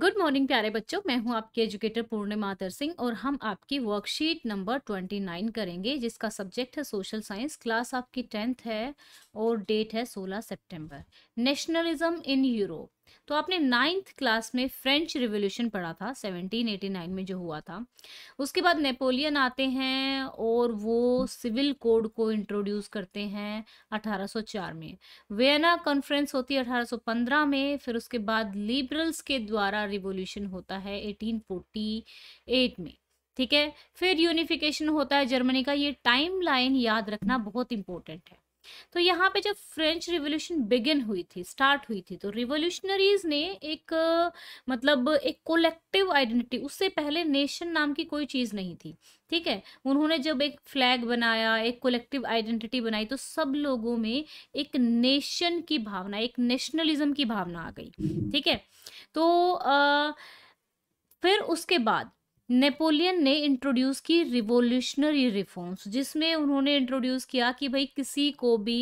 Good morning प्यारे बच्चों मैं हूं आपके एजुकेटर पूर्णिमा तर सिंह और हम आपकी वर्कशीट नंबर ट्वेंटी नाइन करेंगे जिसका सब्जेक्ट है सोशल साइंस क्लास आपकी टेंथ है और डेट है सोलह सितंबर नेशनलिज्म इन यूरोप तो आपने नाइन्थ क्लास में फ्रेंच रिवोल्यूशन पढ़ा था 1789 में जो हुआ था उसके बाद नेपोलियन आते हैं और वो सिविल कोड को इंट्रोड्यूस करते हैं 1804 में वेना कॉन्फ्रेंस होती है 1815 में फिर उसके बाद लिबरल्स के द्वारा रिवोल्यूशन होता है 1848 में ठीक है फिर यूनिफिकेशन होता है जर्मनी का ये टाइम लाइन याद रखना बहुत इंपॉर्टेंट है तो यहाँ पे जब फ्रेंच रिवोल्यूशन बिगिन हुई थी स्टार्ट हुई थी तो रिवोल्यूशनरीज ने एक मतलब एक कोलेक्टिव आइडेंटिटी उससे पहले नेशन नाम की कोई चीज़ नहीं थी ठीक है उन्होंने जब एक फ्लैग बनाया एक कोलेक्टिव आइडेंटिटी बनाई तो सब लोगों में एक नेशन की भावना एक नेशनलिज्म की भावना आ गई ठीक है तो आ, फिर उसके बाद नेपोलियन ने इंट्रोड्यूस की रिवोल्यूशनरी रिफॉर्म्स जिसमें उन्होंने इंट्रोड्यूस किया कि भाई किसी को भी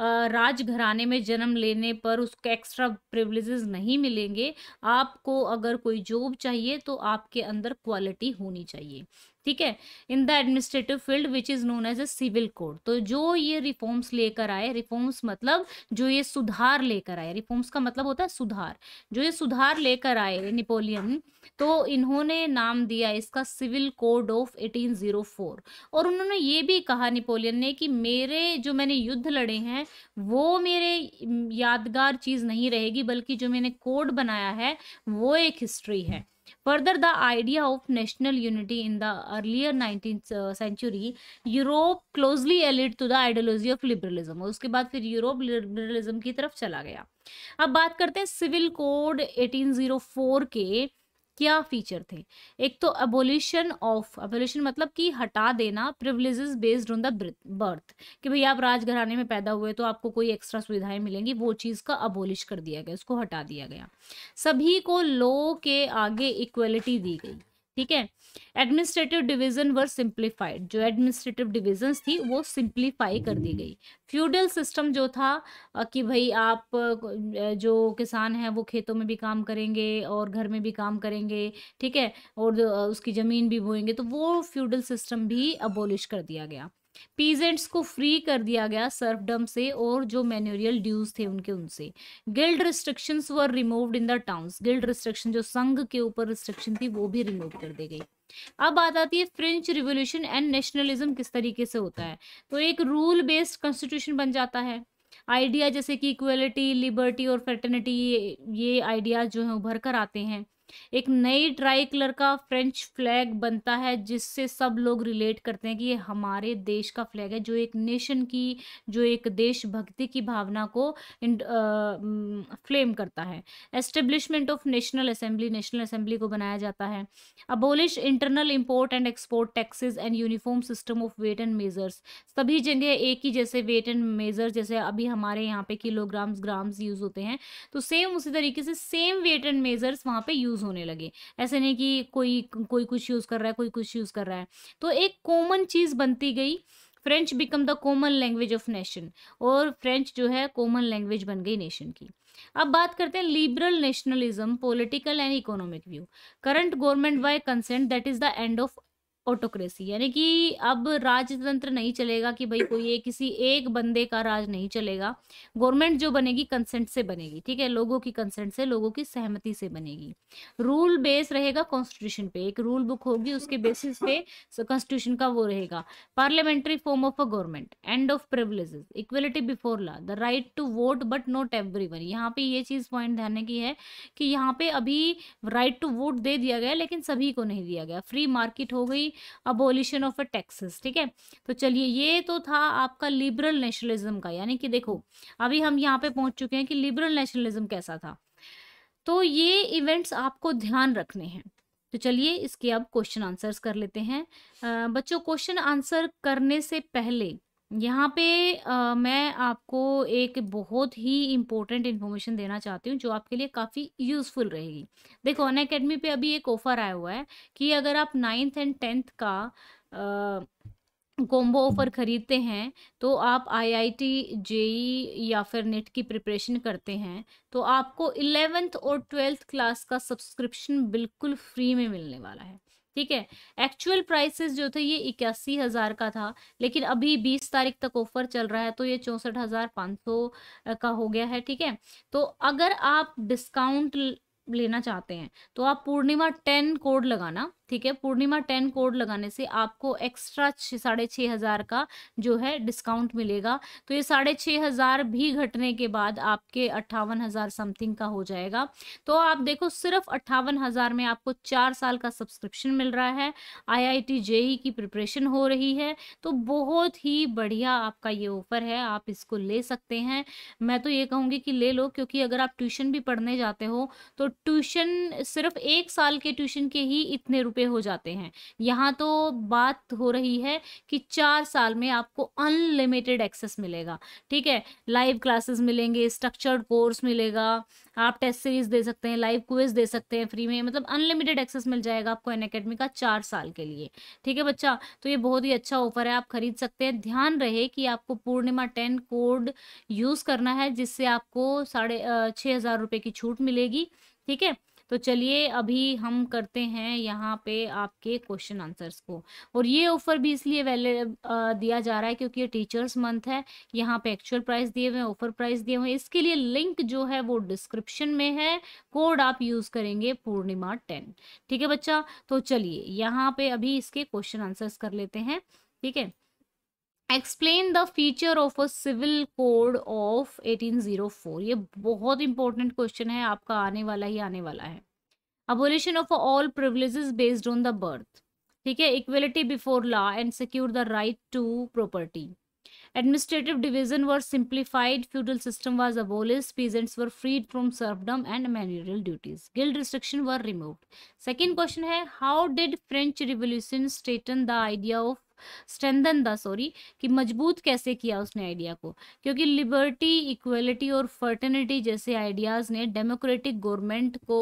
राजघराने में जन्म लेने पर उसको एक्स्ट्रा प्रिवलेजेस नहीं मिलेंगे आपको अगर कोई जॉब चाहिए तो आपके अंदर क्वालिटी होनी चाहिए ठीक है in the administrative field which is known as a civil code तो जो ये रिफॉर्म्स लेकर आए रिफॉर्म्स मतलब जो ये सुधार लेकर आए रिफॉर्म्स का मतलब होता है सुधार जो ये सुधार लेकर आए नेपोलियन तो इन्होंने नाम दिया इसका सिविल कोड ऑफ 1804 और उन्होंने ये भी कहा नेपोलियन ने कि मेरे जो मैंने युद्ध लड़े हैं वो मेरे यादगार चीज़ नहीं रहेगी बल्कि जो मैंने कोड बनाया है वो एक हिस्ट्री है further the idea of national unity in the earlier nineteen century Europe closely allied to the ideology of liberalism उसके बाद फिर यूरोप लिबरलिज्म की तरफ चला गया अब बात करते हैं सिविल कोड 1804 के क्या फीचर थे एक तो अबोल्यूशन ऑफ अबोल्यूशन मतलब कि हटा देना privilege based on the birth कि भाई आप राजघराने में पैदा हुए तो आपको कोई एक्स्ट्रा सुविधाएं मिलेंगी वो चीज़ का अबोलिश कर दिया गया उसको हटा दिया गया सभी को लो के आगे इक्वलिटी दी गई ठीक है एडमिनिस्ट्रेटिव डिवीजन वर सिंप्लीफाइड जो एडमिनिस्ट्रेटिव डिविजन्स थी वो सिंप्लीफाई कर दी गई फ्यूडल सिस्टम जो था कि भाई आप जो किसान हैं वो खेतों में भी काम करेंगे और घर में भी काम करेंगे ठीक है और उसकी ज़मीन भी बोएंगे तो वो फ्यूडल सिस्टम भी अबोलिश कर दिया गया पीजेंट्स को फ्री कर दिया गया सर्फडम से और जो मैन्यूरियल ड्यूज थे उनके उनसे guild restrictions were removed in the towns guild restriction जो संघ के ऊपर रिस्ट्रिक्शन थी वो भी रिमूव कर दी गई अब बात आती है फ्रेंच रिवोल्यूशन एंड नेशनलिज्म किस तरीके से होता है तो एक रूल बेस्ड कॉन्स्टिट्यूशन बन जाता है आइडिया जैसे कि इक्वलिटी लिबर्टी और फर्टर्निटी ये ये आइडियाज जो हैं उभर कर आते हैं एक नई ट्राई कलर का फ्रेंच फ्लैग बनता है जिससे सब लोग रिलेट करते हैं कि ये हमारे देश का फ्लैग है जो एक नेशन की जो एक देशभक्ति की भावना को फ्लेम करता है establishment of national assembly national assembly को बनाया जाता है abolish internal import and export taxes and uniform system of weight and measures सभी जगह एक ही जैसे वेट एंड मेजर जैसे अभी हमारे यहाँ पे किलोग्राम्स ग्राम्स यूज़ होते हैं तो सेम उसी तरीके से सेम वेट एंड मेजर्स वहाँ पे यूज़ यूज़ होने लगे ऐसे नहीं कि कोई कोई कुछ यूज़ कर रहा है कोई कुछ यूज़ कर रहा है तो एक कॉमन चीज़ बनती गई French become the common language of nation और फ्रेंच जो है कॉमन लैंग्वेज बन गई नेशन की अब बात करते हैं liberal nationalism political and economic view current government by consent that is the end of autocracy यानी कि अब राजतंत्र नहीं चलेगा कि भाई कोई किसी एक बंदे का राज नहीं चलेगा गवर्नमेंट जो बनेगी कंसेंट से बनेगी ठीक है लोगों की कंसेंट से लोगों की सहमति से बनेगी रूल बेस रहेगा कॉन्स्टिट्यूशन पे एक रूल बुक होगी उसके बेसिस पे कॉन्स्टिट्यूशन का वो रहेगा parliamentary form of a government and of privileges equality before law the right to vote but not everyone यहाँ पे ये चीज़ पॉइंट ध्यान की है कि यहाँ पे अभी राइट टू वोट दे दिया गया लेकिन सभी को नहीं दिया गया फ्री मार्केट हो गई अबोलिशन ऑफ अ टैक्सेस ठीक है तो चलिए ये तो था आपका लिबरल नेशनलिज्म का यानी कि देखो अभी हम यहाँ पे पहुंच चुके हैं कि लिबरल नेशनलिज्म कैसा था तो ये इवेंट्स आपको ध्यान रखने हैं तो चलिए इसके अब क्वेश्चन आंसर्स कर लेते हैं बच्चों क्वेश्चन आंसर करने से पहले यहाँ पे आ, मैं आपको एक बहुत ही इम्पोर्टेंट इन्फॉर्मेशन देना चाहती हूँ जो आपके लिए काफ़ी यूज़फुल रहेगी देखो अन अकेडमी पर अभी एक ऑफ़र आया हुआ है कि अगर आप नाइन्थ एंड टेंथ का कॉम्बो ऑफर ख़रीदते हैं तो आप आईआईटी आई e या फिर नेट e की प्रिपरेशन करते हैं तो आपको इलेवेंथ और ट्वेल्थ क्लास का सब्सक्रिप्शन बिल्कुल फ्री में मिलने वाला है ठीक है एक्चुअल प्राइसेस जो थे ये इक्यासी हज़ार का था लेकिन अभी बीस तारीख तक ऑफर चल रहा है तो ये चौंसठ हज़ार पाँच सौ का हो गया है ठीक है तो अगर आप डिस्काउंट लेना चाहते हैं तो आप पूर्णिमा टेन कोड लगाना ठीक है पूर्णिमा टेन कोड लगाने से आपको एक्स्ट्रा साढ़े छः हज़ार का जो है डिस्काउंट मिलेगा तो ये साढ़े छः हज़ार भी घटने के बाद आपके अट्ठावन हज़ार समथिंग का हो जाएगा तो आप देखो सिर्फ अट्ठावन हज़ार में आपको चार साल का सब्सक्रिप्शन मिल रहा है आई आई टी जेई की प्रिपरेशन हो रही है तो बहुत ही बढ़िया आपका ये ऑफर है आप इसको ले सकते हैं मैं तो ये कहूँगी कि ले लो क्योंकि अगर आप ट्यूशन भी पढ़ने जाते हो तो ट्यूशन सिर्फ एक साल के ट्यूशन के ही इतने रुपये पे हो जाते हैं यहाँ तो बात हो रही है कि चार साल में आपको अनलिमिटेड एक्सेस मिलेगा ठीक है लाइव क्लासेस मिलेंगे स्ट्रक्चर्ड कोर्स मिलेगा आप टेस्ट सीरीज दे सकते हैं लाइव क्विज दे सकते हैं फ्री में मतलब अनलिमिटेड एक्सेस मिल जाएगा आपको एन अकेडमी का चार साल के लिए ठीक है बच्चा तो ये बहुत ही अच्छा ऑफर है आप खरीद सकते हैं ध्यान रहे कि आपको पूर्णिमा टेन कोड यूज़ करना है जिससे आपको साढ़े छः हज़ार रुपये की छूट मिलेगी ठीक है तो चलिए अभी हम करते हैं यहाँ पे आपके क्वेश्चन आंसर्स को और ये ऑफर भी इसलिए वैले दिया जा रहा है क्योंकि ये टीचर्स मंथ है यहाँ पे एक्चुअल प्राइस दिए हुए हैं ऑफर प्राइस दिए हुए हैं इसके लिए लिंक जो है वो डिस्क्रिप्शन में है कोड आप यूज़ करेंगे पूर्णिमा टेन ठीक है बच्चा तो चलिए यहाँ पे अभी इसके क्वेश्चन आंसर्स कर लेते हैं ठीक है explain the feature of a civil code of 1804 ये बहुत इंपॉर्टेंट क्वेश्चन है आपका आने वाला ही आने वाला है abolition of all privilege based on the birth ठीक है equality before law and secure the right to property administrative division were simplified feudal system was abolished peasants were freed from serfdom and manual duties guild restriction were removed second question है how did French revolution स्टेटन the idea of strengthen the sorry कि मजबूत कैसे किया उसने idea को क्योंकि liberty equality और फर्टर्निटी जैसे आइडियाज़ ने डेमोक्रेटिक गवर्नमेंट को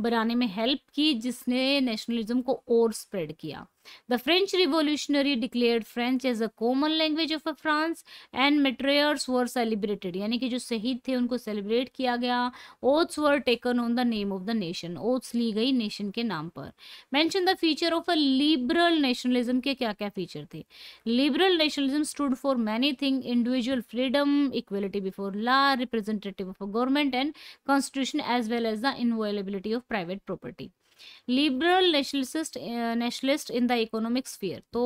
बनाने में हेल्प की जिसने नेशनलिज्म को और स्प्रेड किया French revolutionary revolutionary French as a common language of a France and martyrs were celebrated यानी कि जो शहीद थे उनको सेलिब्रेट किया गया oaths were taken on the name of the nation oaths ली गई नेशन के नाम पर mention the feature of a liberal nationalism के क्या क्या फीचर टीचर थे liberal nationalism stood for many thing individual freedom equality before law representative of government and constitution as well as the inalienability of private property liberal nationalist nationalist in the economic sphere तो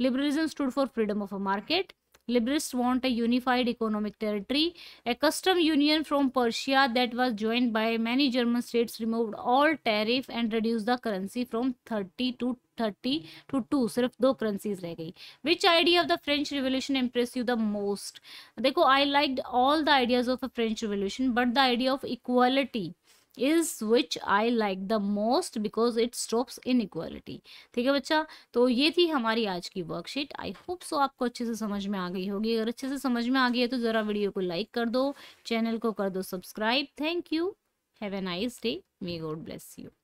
liberalism stood for freedom of a market Liberalists want a unified economic territory. A custom union from Persia that was joined by many German states removed all tariff and reduced the currency from 30 to 30 to 2. Sirf two currencies Which idea of the French Revolution impressed you the most? Dekho, I liked all the ideas of the French Revolution, but the idea of equality is which I like the most because it stops equality ठीक है बच्चा तो ये थी हमारी आज की worksheet I hope so आपको अच्छे से समझ में आ गई होगी अगर अच्छे से समझ में आ गई है तो ज़रा वीडियो को लाइक कर दो चैनल को कर दो subscribe thank you have a nice day may God bless you